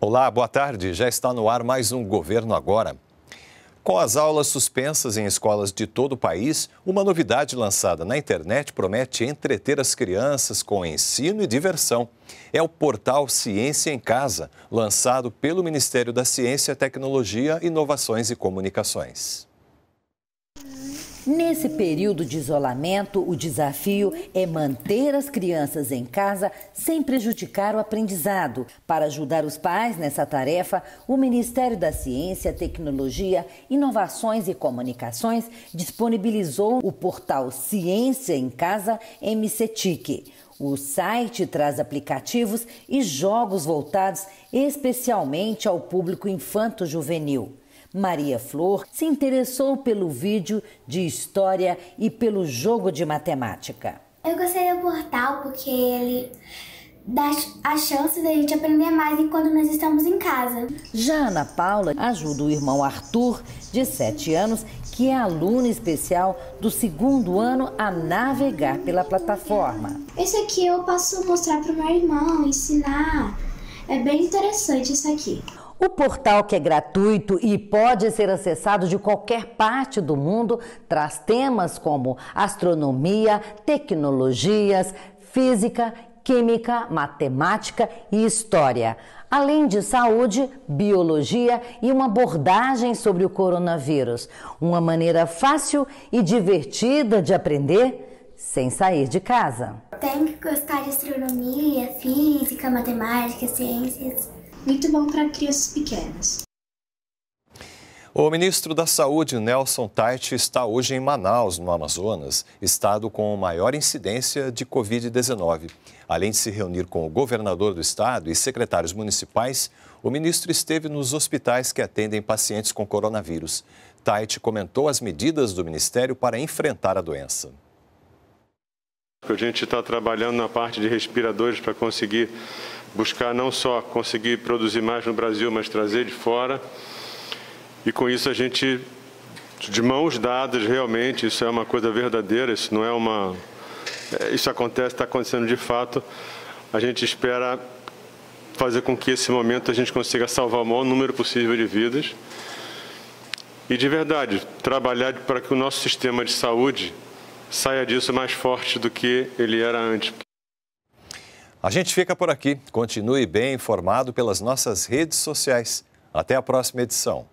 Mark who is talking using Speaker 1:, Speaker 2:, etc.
Speaker 1: Olá, boa tarde. Já está no ar mais um Governo Agora. Com as aulas suspensas em escolas de todo o país, uma novidade lançada na internet promete entreter as crianças com ensino e diversão. É o portal Ciência em Casa, lançado pelo Ministério da Ciência, Tecnologia, Inovações e Comunicações.
Speaker 2: Nesse período de isolamento, o desafio é manter as crianças em casa sem prejudicar o aprendizado. Para ajudar os pais nessa tarefa, o Ministério da Ciência, Tecnologia, Inovações e Comunicações disponibilizou o portal Ciência em Casa MCTIC. O site traz aplicativos e jogos voltados especialmente ao público infanto-juvenil. Maria Flor se interessou pelo vídeo de história e pelo jogo de matemática. Eu gostei do portal porque ele dá a chance da gente aprender mais enquanto nós estamos em casa. Já Ana Paula ajuda o irmão Arthur, de 7 anos, que é aluno especial do segundo ano, a navegar pela plataforma. Esse aqui eu posso mostrar para o meu irmão, ensinar. É bem interessante isso aqui. O portal, que é gratuito e pode ser acessado de qualquer parte do mundo, traz temas como astronomia, tecnologias, física, química, matemática e história, além de saúde, biologia e uma abordagem sobre o coronavírus. Uma maneira fácil e divertida de aprender sem sair de casa. Tem que gostar de astronomia, física, matemática, ciências muito bom para crianças pequenas.
Speaker 1: O ministro da Saúde, Nelson Taiti, está hoje em Manaus, no Amazonas, estado com maior incidência de Covid-19. Além de se reunir com o governador do estado e secretários municipais, o ministro esteve nos hospitais que atendem pacientes com coronavírus. Taiti comentou as medidas do ministério para enfrentar a doença.
Speaker 3: A gente está trabalhando na parte de respiradores para conseguir buscar não só conseguir produzir mais no Brasil, mas trazer de fora. E com isso a gente, de mãos dadas, realmente, isso é uma coisa verdadeira, isso não é uma. É, isso acontece, está acontecendo de fato. A gente espera fazer com que esse momento a gente consiga salvar o maior número possível de vidas. E de verdade, trabalhar para que o nosso sistema de saúde saia disso mais forte do que ele era antes.
Speaker 1: A gente fica por aqui. Continue bem informado pelas nossas redes sociais. Até a próxima edição.